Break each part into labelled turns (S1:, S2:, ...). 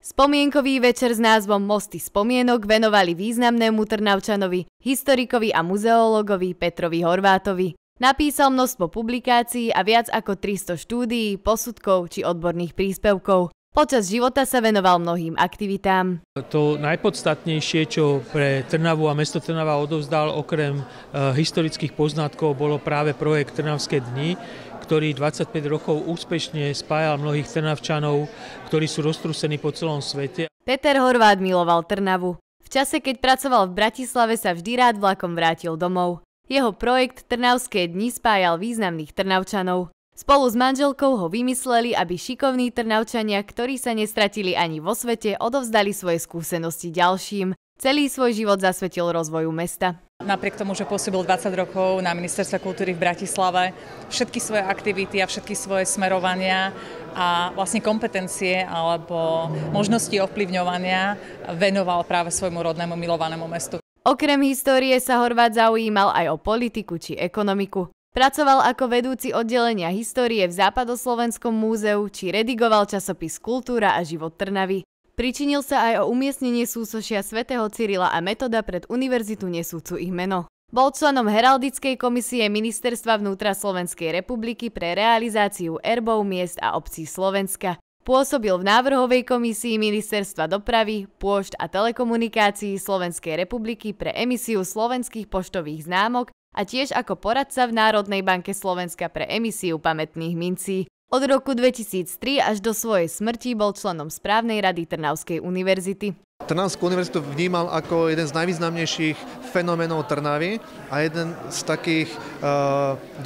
S1: Spomienkový večer s názvom Mosty spomienok venovali významnému Trnavčanovi, historikovi a muzeologovi Petrovi Horvátovi. Napísal množstvo publikácií a viac ako 300 štúdií, posudkov či odborných príspevkov. Počas života sa venoval mnohým aktivitám.
S2: To najpodstatnejšie, čo pre Trnavu a mesto Trnava odovzdal okrem eh, historických poznatkov, bolo práve projekt Trnavské dni, ktorý 25 rokov úspešne spájal mnohých Trnavčanov, ktorí sú roztrúsení po celom svete.
S1: Peter Horvát miloval Trnavu. V čase, keď pracoval v Bratislave, sa vždy rád vlakom vrátil domov. Jeho projekt Trnavské dni spájal významných Trnavčanov. Spolu s manželkou ho vymysleli, aby šikovní Trnavčania, ktorí sa nestratili ani vo svete, odovzdali svoje skúsenosti ďalším. Celý svoj život zasvetil rozvoju mesta. Napriek tomu, že pôsobil 20 rokov na ministerstve kultúry v Bratislave, všetky svoje aktivity a všetky
S2: svoje smerovania a vlastne kompetencie alebo možnosti ovplyvňovania venoval práve svojmu rodnému milovanému mestu.
S1: Okrem histórie sa Horvát zaujímal aj o politiku či ekonomiku. Pracoval ako vedúci oddelenia histórie v Západoslovenskom múzeu či redigoval časopis Kultúra a život Trnavy. Pričinil sa aj o umiestnenie súsošia svätého Cyrila a Metoda pred univerzitu nesúcu ich meno. Bol členom Heraldickej komisie Ministerstva vnútra Slovenskej republiky pre realizáciu erbov miest a obcí Slovenska. Pôsobil v návrhovej komisii Ministerstva dopravy, pôšť a telekomunikácií Slovenskej republiky pre emisiu slovenských poštových známok a tiež ako poradca v Národnej banke Slovenska pre emisiu pamätných mincí. Od roku 2003 až do svojej smrti bol členom správnej rady Trnavskej univerzity.
S2: Trnavskú univerzitu vnímal ako jeden z najvýznamnejších fenoménov Trnavy a jeden z takých eh,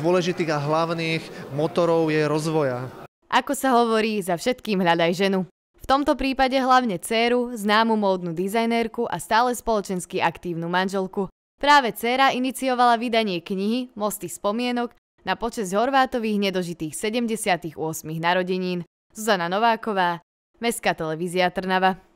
S2: dôležitých a hlavných motorov je rozvoja.
S1: Ako sa hovorí, za všetkým hľadaj ženu. V tomto prípade hlavne dceru, známu módnu dizajnérku a stále spoločensky aktívnu manželku. Práve dcéra iniciovala vydanie knihy Mosty spomienok, na počas Horvátových nedožitých 78. narodenín Zuzana Nováková, Mestská televízia Trnava.